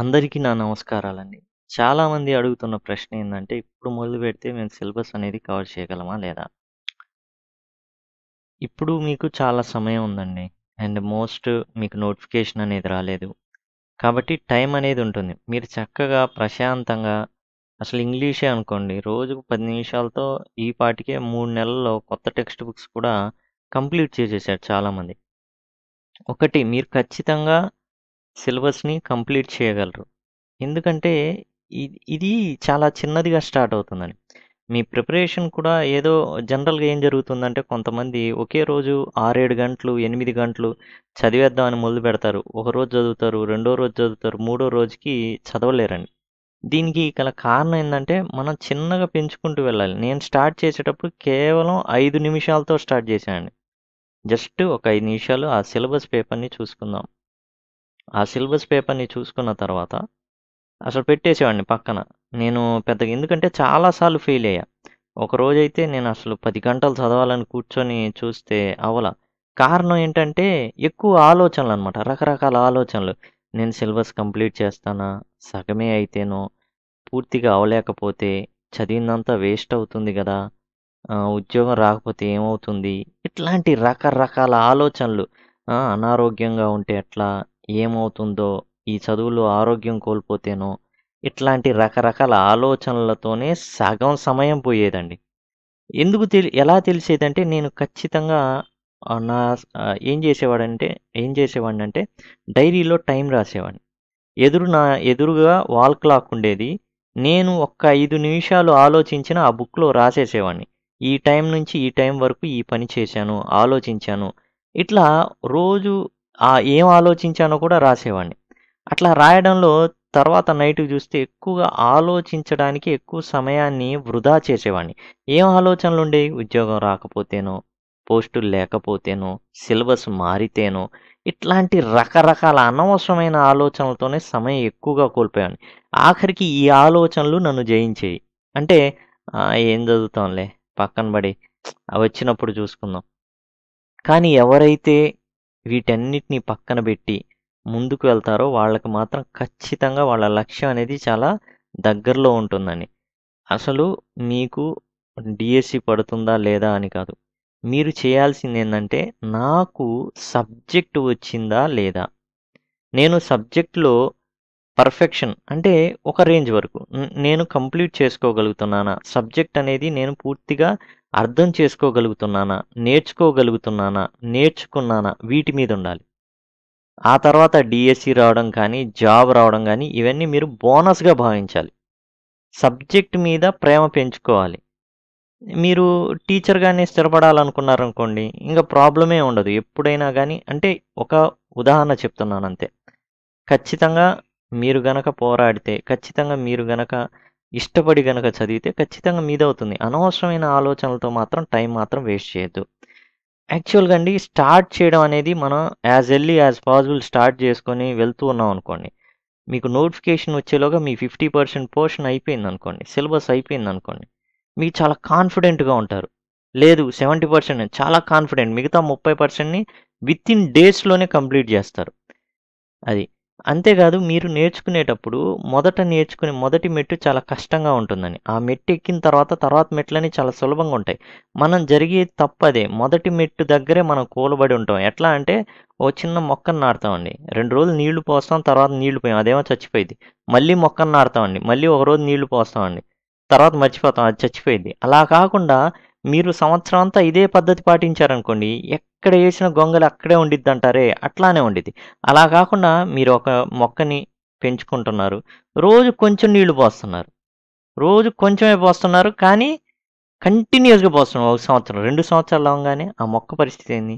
అందరికీ నా నమస్కారాలండి చాలామంది అడుగుతున్న ప్రశ్న ఏంటంటే ఇప్పుడు మొదలు పెడితే మేము సిలబస్ అనేది కవర్ చేయగలమా లేదా ఇప్పుడు మీకు చాలా సమయం ఉందండి అండ్ మోస్ట్ మీకు నోటిఫికేషన్ అనేది రాలేదు కాబట్టి టైం అనేది ఉంటుంది మీరు చక్కగా ప్రశాంతంగా అసలు ఇంగ్లీషే అనుకోండి రోజుకు పది నిమిషాలతో ఈ పాటికే మూడు నెలల్లో కొత్త టెక్స్ట్ బుక్స్ కూడా కంప్లీట్ చేసేసారు చాలామంది ఒకటి మీరు ఖచ్చితంగా సిలబస్ని కంప్లీట్ చేయగలరు ఎందుకంటే ఇది చాలా చిన్నదిగా స్టార్ట్ అవుతుందని మీ ప్రిపరేషన్ కూడా ఏదో జనరల్గా ఏం జరుగుతుందంటే కొంతమంది ఒకే రోజు ఆరేడు గంటలు ఎనిమిది గంటలు చదివేద్దామని మొదలు పెడతారు ఒక రోజు చదువుతారు రెండో రోజు చదువుతారు మూడో రోజుకి చదవలేరండి దీనికి గల కారణం ఏంటంటే మనం చిన్నగా పెంచుకుంటూ వెళ్ళాలి నేను స్టార్ట్ చేసేటప్పుడు కేవలం ఐదు నిమిషాలతో స్టార్ట్ చేశానండి జస్ట్ ఒక ఐదు నిమిషాలు ఆ సిలబస్ పేపర్ని చూసుకుందాం ఆ సిలబస్ పేపర్ని చూసుకున్న తర్వాత అసలు పెట్టేసేవాడిని పక్కన నేను పెద్దగా ఎందుకంటే చాలాసార్లు ఫెయిల్ అయ్యా ఒక రోజైతే నేను అసలు పది గంటలు చదవాలని కూర్చొని చూస్తే అవల కారణం ఏంటంటే ఎక్కువ ఆలోచనలు అనమాట రకరకాల ఆలోచనలు నేను సిలబస్ కంప్లీట్ చేస్తానా సగమే అయితేనో పూర్తిగా అవలేకపోతే చదివినంతా వేస్ట్ అవుతుంది కదా ఉద్యోగం రాకపోతే ఏమవుతుంది ఇట్లాంటి రకరకాల ఆలోచనలు అనారోగ్యంగా ఉంటే ఎట్లా ఏమవుతుందో ఈ చదువులో ఆరోగ్యం కోల్పోతేనో ఇట్లాంటి రకరకాల ఆలోచనలతోనే సగం సమయం పోయేదండి ఎందుకు తెలి ఎలా తెలిసేదంటే నేను ఖచ్చితంగా నా ఏం చేసేవాడంటే ఏం చేసేవాడిని అంటే డైరీలో టైం రాసేవాడిని ఎదురు నా ఎదురుగా వాల్ క్లాక్ ఉండేది నేను ఒక్క ఐదు నిమిషాలు ఆలోచించిన ఆ బుక్లో రాసేసేవాడిని ఈ టైం నుంచి ఈ టైం వరకు ఈ పని చేశాను ఆలోచించాను ఇట్లా రోజు ఆ ఏం ఆలోచించానో కూడా రాసేవాడిని అట్లా రాయడంలో తర్వాత నైట్ చూస్తే ఎక్కువగా ఆలోచించడానికి ఎక్కువ సమయాన్ని వృధా చేసేవాడిని ఏం ఆలోచనలు ఉండేవి ఉద్యోగం రాకపోతేనో పోస్టులు లేకపోతేనో సిలబస్ మారితేనో ఇట్లాంటి రకరకాల అనవసరమైన ఆలోచనలతోనే సమయం ఎక్కువగా కోల్పోయాను ఆఖరికి ఈ ఆలోచనలు నన్ను జయించేవి అంటే ఏం చదువుతాంలే పక్కన పడి అవి వచ్చినప్పుడు చూసుకుందాం కానీ ఎవరైతే వీటన్నిటిని పక్కన పెట్టి ముందుకు వెళ్తారో వాళ్ళకి మాత్రం ఖచ్చితంగా వాళ్ళ లక్ష్యం అనేది చాలా దగ్గరలో ఉంటుందని అసలు మీకు డిఎస్సి పడుతుందా లేదా అని కాదు మీరు చేయాల్సింది ఏంటంటే నాకు సబ్జెక్ట్ వచ్చిందా లేదా నేను సబ్జెక్ట్లో పర్ఫెక్షన్ అంటే ఒక రేంజ్ వరకు నేను కంప్లీట్ చేసుకోగలుగుతున్నానా సబ్జెక్ట్ అనేది నేను పూర్తిగా అర్థం చేసుకోగలుగుతున్నానా నేర్చుకోగలుగుతున్నానా నేర్చుకున్నానా వీటి మీద ఉండాలి ఆ తర్వాత డిఎస్సి e రావడం కానీ జాబ్ రావడం కానీ ఇవన్నీ మీరు బోనస్గా భావించాలి సబ్జెక్ట్ మీద ప్రేమ పెంచుకోవాలి మీరు టీచర్గానే స్థిరపడాలనుకున్నారనుకోండి ఇంకా ప్రాబ్లమే ఉండదు ఎప్పుడైనా కానీ అంటే ఒక ఉదాహరణ చెప్తున్నాను అంతే ఖచ్చితంగా మీరు గనక పోరాడితే ఖచ్చితంగా మీరు గనక ఇష్టపడి కనుక చదివితే ఖచ్చితంగా మీద అవుతుంది అనవసరమైన ఆలోచనలతో మాత్రం టైం మాత్రం వేస్ట్ చేయొద్దు యాక్చువల్గా అండి స్టార్ట్ చేయడం అనేది మనం as early as possible start చేసుకొని వెళ్తూ ఉన్నాం అనుకోండి మీకు నోటిఫికేషన్ వచ్చేలోగా మీ ఫిఫ్టీ పర్సెంట్ పోర్షన్ అయిపోయింది అనుకోండి సిలబస్ అయిపోయింది అనుకోండి మీకు చాలా కాన్ఫిడెంట్గా ఉంటారు లేదు సెవెంటీ పర్సెంట్ చాలా కాన్ఫిడెంట్ మిగతా ముప్పై పర్సెంట్ని విత్ ఇన్ డేస్లోనే కంప్లీట్ చేస్తారు అది అంతేకాదు మీరు నేర్చుకునేటప్పుడు మొదట నేర్చుకునే మొదటి మెట్టు చాలా కష్టంగా ఉంటుందని ఆ మెట్టు ఎక్కిన తర్వాత తర్వాత మెట్లని చాలా సులభంగా ఉంటాయి మనం జరిగే తప్పదే మొదటి మెట్టు దగ్గరే మనం కూలబడి ఉంటాం ఎట్లా అంటే ఓ చిన్న మొక్కను నాడతామండి రెండు రోజులు నీళ్లు పోస్తాం తర్వాత నీళ్లు పోయాం అదేమో చచ్చిపోయింది మళ్ళీ మొక్కను నాడతామండి మళ్ళీ ఒక రోజు నీళ్లు పోస్తామండి తర్వాత మర్చిపోతాం అది చచ్చిపోయింది అలా కాకుండా మీరు సంవత్సరం అంతా ఇదే పద్ధతి పాటించారనుకోండి ఎక్కడ వేసిన గొంగలు అక్కడే ఉండిద్ది అంటారే అట్లానే ఉండిద్ది అలా కాకుండా మీరు ఒక మొక్కని పెంచుకుంటున్నారు రోజు కొంచెం నీళ్లు పోస్తున్నారు రోజు కొంచెమే పోస్తున్నారు కానీ కంటిన్యూస్గా పోస్తున్నారు ఒక సంవత్సరం రెండు సంవత్సరాలు అవగానే ఆ మొక్క పరిస్థితి ఏంది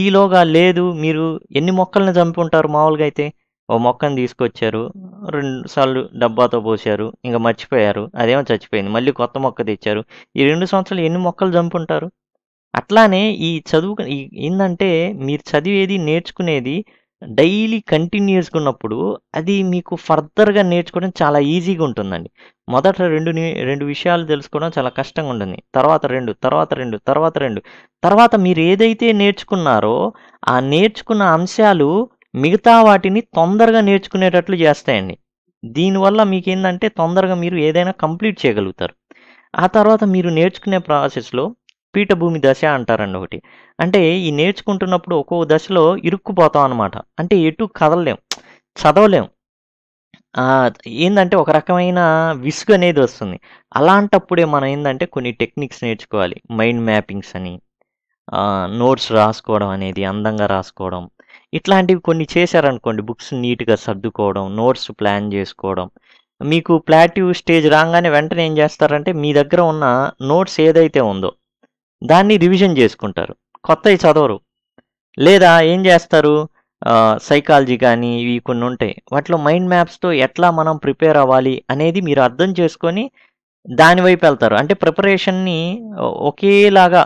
ఈలోగా లేదు మీరు ఎన్ని మొక్కలను చంపుకుంటారు మామూలుగా అయితే ఓ మొక్కను తీసుకొచ్చారు రెండు సార్లు డబ్బాతో పోసారు ఇంకా మర్చిపోయారు అదేమో చచ్చిపోయింది మళ్ళీ కొత్త మొక్క తెచ్చారు ఈ రెండు సంవత్సరాలు ఎన్ని మొక్కలు చంపుంటారు అట్లానే ఈ చదువు ఏంటంటే మీరు చదివేది నేర్చుకునేది డైలీ కంటిన్యూస్గా ఉన్నప్పుడు అది మీకు ఫర్దర్గా నేర్చుకోవడం చాలా ఈజీగా ఉంటుందండి మొదట రెండు రెండు విషయాలు తెలుసుకోవడం చాలా కష్టంగా ఉంటుంది తర్వాత రెండు తర్వాత రెండు తర్వాత రెండు తర్వాత మీరు ఏదైతే నేర్చుకున్నారో ఆ నేర్చుకున్న అంశాలు మిగతా వాటిని తొందరగా నేర్చుకునేటట్లు చేస్తాయండి దీనివల్ల మీకు ఏంటంటే తొందరగా మీరు ఏదైనా కంప్లీట్ చేయగలుగుతారు ఆ తర్వాత మీరు నేర్చుకునే ప్రాసెస్లో పీఠభూమి దశ అంటారండి ఒకటి అంటే ఈ నేర్చుకుంటున్నప్పుడు ఒక్కో దశలో ఇరుక్కుపోతాం అనమాట అంటే ఎటు కదలలేం చదవలేం ఏంటంటే ఒక రకమైన విసుగు అనేది వస్తుంది అలాంటప్పుడే మనం ఏంటంటే కొన్ని టెక్నిక్స్ నేర్చుకోవాలి మైండ్ మ్యాపింగ్స్ అని నోట్స్ రాసుకోవడం అనేది అందంగా రాసుకోవడం ఇట్లాంటివి కొన్ని చేశారనుకోండి బుక్స్ నీట్గా సర్దుకోవడం నోట్స్ ప్లాన్ చేసుకోవడం మీకు ప్లాటివ్ స్టేజ్ రాగానే వెంటనే ఏం చేస్తారంటే మీ దగ్గర ఉన్న నోట్స్ ఏదైతే ఉందో దాన్ని రివిజన్ చేసుకుంటారు కొత్తవి చదవరు లేదా ఏం చేస్తారు సైకాలజీ కానీ ఇవి కొన్ని ఉంటాయి వాటిలో మైండ్ మ్యాప్స్తో ఎట్లా మనం ప్రిపేర్ అవ్వాలి అనేది మీరు అర్థం చేసుకొని దానివైపు వెళ్తారు అంటే ప్రిపరేషన్ని ఒకేలాగా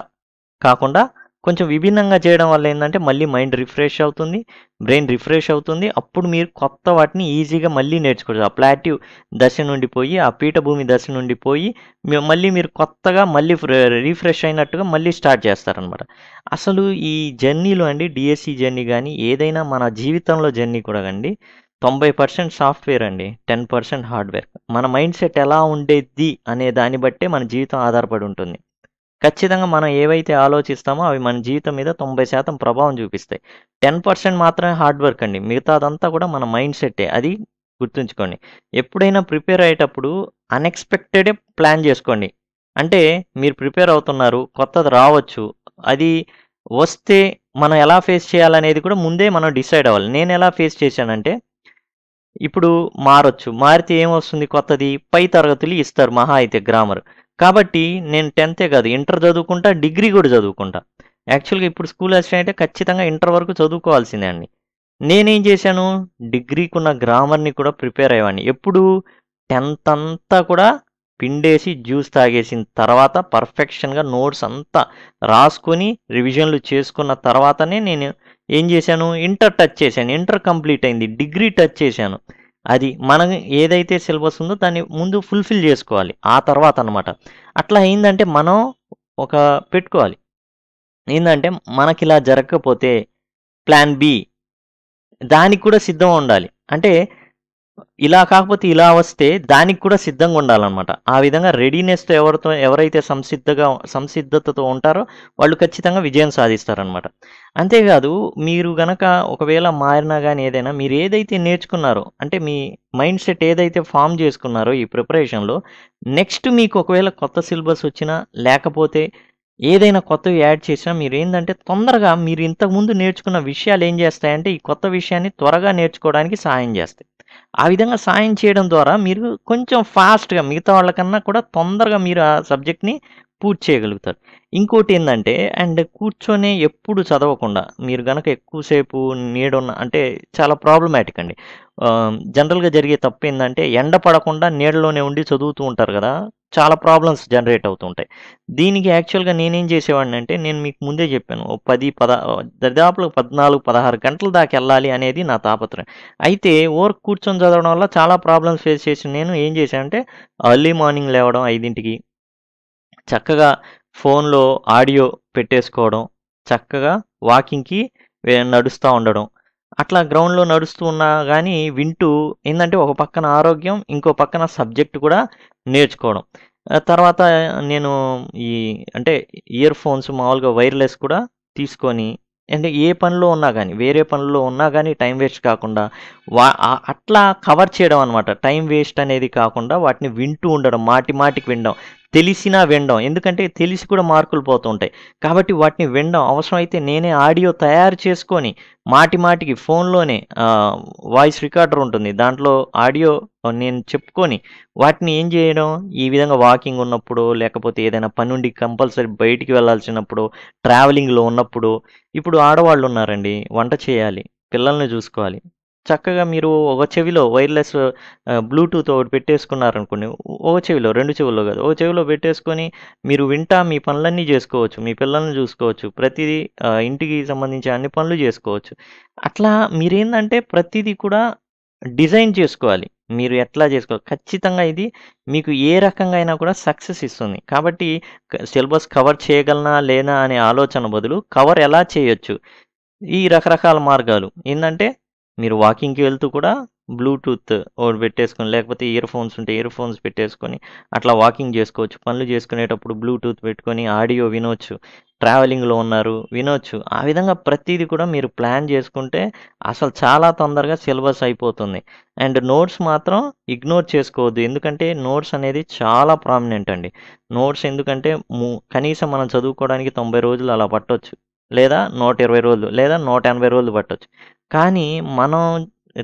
కాకుండా కొంచెం విభిన్నంగా చేయడం వల్ల ఏంటంటే మళ్ళీ మైండ్ రిఫ్రెష్ అవుతుంది బ్రెయిన్ రిఫ్రెష్ అవుతుంది అప్పుడు మీరు కొత్త వాటిని ఈజీగా మళ్ళీ నేర్చుకోవచ్చు ఆ ప్లాటివ్ దశ నుండి పోయి ఆ పీఠభూమి దశ నుండి పోయి మళ్ళీ మీరు కొత్తగా మళ్ళీ రిఫ్రెష్ అయినట్టుగా మళ్ళీ స్టార్ట్ చేస్తారనమాట అసలు ఈ జర్నీలో అండి డిఎస్సి జర్నీ కానీ ఏదైనా మన జీవితంలో జర్నీ కూడా అండి తొంభై పర్సెంట్ సాఫ్ట్వేర్ అండి టెన్ పర్సెంట్ హార్డ్వేర్ మన మైండ్ సెట్ ఎలా ఉండేది అనే దాన్ని బట్టే మన జీవితం ఆధారపడి ఉంటుంది ఖచ్చితంగా మనం ఏవైతే ఆలోచిస్తామో అవి మన జీవితం మీద తొంభై శాతం ప్రభావం చూపిస్తాయి టెన్ పర్సెంట్ మాత్రమే హార్డ్ వర్క్ అండి మిగతాదంతా కూడా మన మైండ్ సెట్టే అది గుర్తుంచుకోండి ఎప్పుడైనా ప్రిపేర్ అయ్యేటప్పుడు అన్ఎక్స్పెక్టెడే ప్లాన్ చేసుకోండి అంటే మీరు ప్రిపేర్ అవుతున్నారు కొత్తది రావచ్చు అది వస్తే మనం ఎలా ఫేస్ చేయాలనేది కూడా ముందే మనం డిసైడ్ అవ్వాలి నేను ఎలా ఫేస్ చేశానంటే ఇప్పుడు మారొచ్చు మారితే ఏమొస్తుంది కొత్తది పై తరగతులు ఇస్తారు మహా అయితే గ్రామర్ కాబట్టి నేను టెన్తే కాదు ఇంటర్ చదువుకుంటా డిగ్రీ కూడా చదువుకుంటా యాక్చువల్గా ఇప్పుడు స్కూల్ అసిస్టెంట్ అయితే ఖచ్చితంగా ఇంటర్ వరకు చదువుకోవాల్సిందే అండి నేనేం చేశాను డిగ్రీకున్న గ్రామర్ని కూడా ప్రిపేర్ అయ్యేవాడిని ఎప్పుడు టెన్త్ అంతా కూడా పిండేసి జ్యూస్ తాగేసిన తర్వాత పర్ఫెక్షన్గా నోట్స్ అంతా రాసుకొని రివిజన్లు చేసుకున్న తర్వాతనే నేను ఏం చేశాను ఇంటర్ టచ్ చేశాను ఇంటర్ కంప్లీట్ అయింది డిగ్రీ టచ్ చేశాను అది మన ఏదైతే సిలబస్ ఉందో దాన్ని ముందు ఫుల్ఫిల్ చేసుకోవాలి ఆ తర్వాత అనమాట అట్లా ఏంటంటే మనం ఒక పెట్టుకోవాలి ఏంటంటే మనకి ఇలా జరగకపోతే ప్లాన్ బి దానికి కూడా సిద్ధం ఉండాలి అంటే ఇలా కాకపోతే ఇలా వస్తే దానికి కూడా సిద్ధంగా ఉండాలన్నమాట ఆ విధంగా రెడీనెస్తో ఎవరితో ఎవరైతే సంసిద్ధగా సంసిద్ధతతో ఉంటారో వాళ్ళు ఖచ్చితంగా విజయం సాధిస్తారనమాట అంతేకాదు మీరు గనక ఒకవేళ మారినా కానీ ఏదైనా మీరు ఏదైతే నేర్చుకున్నారో అంటే మీ మైండ్ సెట్ ఏదైతే ఫామ్ చేసుకున్నారో ఈ ప్రిపరేషన్లో నెక్స్ట్ మీకు ఒకవేళ కొత్త సిలబస్ వచ్చినా లేకపోతే ఏదైనా కొత్తవి యాడ్ చేసినా మీరు ఏంటంటే తొందరగా మీరు ఇంతకుముందు నేర్చుకున్న విషయాలు ఏం చేస్తాయంటే ఈ కొత్త విషయాన్ని త్వరగా నేర్చుకోవడానికి సహాయం చేస్తాయి ఆ విధంగా సాయం చేయడం ద్వారా మీరు కొంచెం ఫాస్ట్గా మిగతా వాళ్ళకన్నా కూడా తొందరగా మీరు ఆ సబ్జెక్ట్ని పూర్తి చేయగలుగుతారు ఇంకోటి ఏంటంటే అండ్ కూర్చొని ఎప్పుడు చదవకుండా మీరు కనుక ఎక్కువసేపు నీడున్న అంటే చాలా ప్రాబ్లమాటిక్ అండి జనరల్గా జరిగే తప్పు ఏంటంటే ఎండ పడకుండా నీడలోనే ఉండి చదువుతూ ఉంటారు కదా చాలా ప్రాబ్లమ్స్ జనరేట్ అవుతుంటాయి దీనికి యాక్చువల్గా నేనేం చేసేవాడిని అంటే నేను మీకు ముందే చెప్పాను పది పద దాదాపు పద్నాలుగు పదహారు గంటల దాకా వెళ్ళాలి అనేది నా తాపత్రయం అయితే ఓర్ కూర్చొని చదవడం వల్ల చాలా ప్రాబ్లమ్స్ ఫేస్ చేసి నేను ఏం చేశానంటే ఎర్లీ మార్నింగ్ లేవడం ఐదింటికి చక్కగా ఫోన్లో ఆడియో పెట్టేసుకోవడం చక్కగా వాకింగ్కి నడుస్తూ ఉండడం అట్లా గ్రౌండ్లో నడుస్తూ ఉన్నా కానీ వింటూ ఏంటంటే ఒక పక్కన ఆరోగ్యం ఇంకో పక్కన సబ్జెక్ట్ కూడా నేర్చుకోవడం తర్వాత నేను ఈ అంటే ఇయర్ ఫోన్స్ మామూలుగా వైర్లెస్ కూడా తీసుకొని అంటే ఏ పనిలో ఉన్నా కానీ వేరే పనుల్లో ఉన్నా కానీ టైం వేస్ట్ కాకుండా వా అట్లా కవర్ చేయడం అనమాట టైం వేస్ట్ అనేది కాకుండా వాటిని వింటూ ఉండడం మాటి మాటికి వినడం తెలిసినా వినడం ఎందుకంటే తెలిసి కూడా మార్కులు పోతుంటాయి కాబట్టి వాటిని వినడం అవసరమైతే నేనే ఆడియో తయారు చేసుకొని మాటి మాటికి ఫోన్లోనే వాయిస్ రికార్డర్ ఉంటుంది దాంట్లో ఆడియో నేను చెప్పుకొని వాటిని ఏం చేయడం ఈ విధంగా వాకింగ్ ఉన్నప్పుడు లేకపోతే ఏదైనా పని నుండి కంపల్సరీ బయటికి వెళ్ళాల్సినప్పుడు ట్రావెలింగ్లో ఉన్నప్పుడు ఇప్పుడు ఆడవాళ్ళు ఉన్నారండి వంట చేయాలి పిల్లల్ని చూసుకోవాలి చక్కగా మీరు ఒక చెవిలో వైర్లెస్ బ్లూటూత్ ఒకటి పెట్టేసుకున్నారనుకోండి ఓ చెవిలో రెండు చెవుల్లో కాదు ఓ చెవిలో పెట్టేసుకొని మీరు వింటా మీ పనులన్నీ చేసుకోవచ్చు మీ పిల్లల్ని చూసుకోవచ్చు ప్రతిదీ ఇంటికి సంబంధించి అన్ని పనులు చేసుకోవచ్చు అట్లా మీరేందంటే ప్రతిదీ కూడా డిజైన్ చేసుకోవాలి మీరు ఎట్లా చేసుకోవాలి ఖచ్చితంగా ఇది మీకు ఏ రకంగా అయినా కూడా సక్సెస్ ఇస్తుంది కాబట్టి సిలబస్ కవర్ చేయగలనా లేనా అనే ఆలోచన బదులు కవర్ ఎలా చేయొచ్చు ఈ రకరకాల మార్గాలు ఏంటంటే మీరు వాకింగ్కి వెళ్తూ కూడా బ్లూటూత్ ఒకటి పెట్టేసుకొని లేకపోతే ఇయర్ ఫోన్స్ ఉంటే ఇయర్ ఫోన్స్ పెట్టేసుకొని అట్లా వాకింగ్ చేసుకోవచ్చు పనులు చేసుకునేటప్పుడు బ్లూటూత్ పెట్టుకొని ఆడియో వినొచ్చు ట్రావెలింగ్లో ఉన్నారు వినొచ్చు ఆ విధంగా ప్రతిదీ కూడా మీరు ప్లాన్ చేసుకుంటే అసలు చాలా తొందరగా సిలబస్ అయిపోతుంది అండ్ నోట్స్ మాత్రం ఇగ్నోర్ చేసుకోవద్దు ఎందుకంటే నోట్స్ అనేది చాలా ప్రామినెంట్ అండి నోట్స్ ఎందుకంటే కనీసం మనం చదువుకోవడానికి తొంభై రోజులు అలా పట్టవచ్చు లేదా నూట ఇరవై రోజులు లేదా నూట ఎనభై రోజులు పట్టవచ్చు కానీ మనం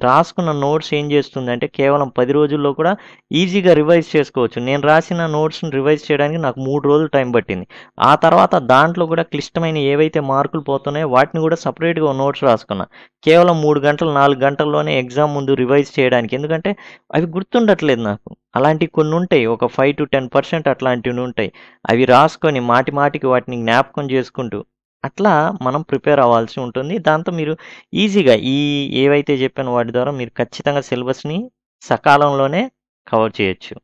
రాసుకున్న నోట్స్ ఏం చేస్తుంది అంటే కేవలం పది రోజుల్లో కూడా ఈజీగా రివైజ్ చేసుకోవచ్చు నేను రాసిన నోట్స్ని రివైజ్ చేయడానికి నాకు మూడు రోజులు టైం పట్టింది ఆ తర్వాత దాంట్లో కూడా క్లిష్టమైన ఏవైతే మార్కులు పోతున్నాయో వాటిని కూడా సపరేట్గా నోట్స్ రాసుకున్నా కేవలం మూడు గంటలు నాలుగు గంటల్లోనే ఎగ్జామ్ ముందు రివైజ్ చేయడానికి ఎందుకంటే అవి గుర్తుండట్లేదు నాకు అలాంటివి కొన్ని ఉంటాయి ఒక ఫైవ్ టు టెన్ పర్సెంట్ అట్లాంటివి ఉంటాయి అవి రాసుకొని మాటి మాటికి వాటిని జ్ఞాపకం చేసుకుంటూ అట్లా మనం ప్రిపేర్ అవ్వాల్సి ఉంటుంది దాంతో మీరు ఈజీగా ఈ ఏవైతే చెప్పిన వాటి ద్వారా మీరు ఖచ్చితంగా సిలబస్ని సకాలంలోనే కవర్ చేయొచ్చు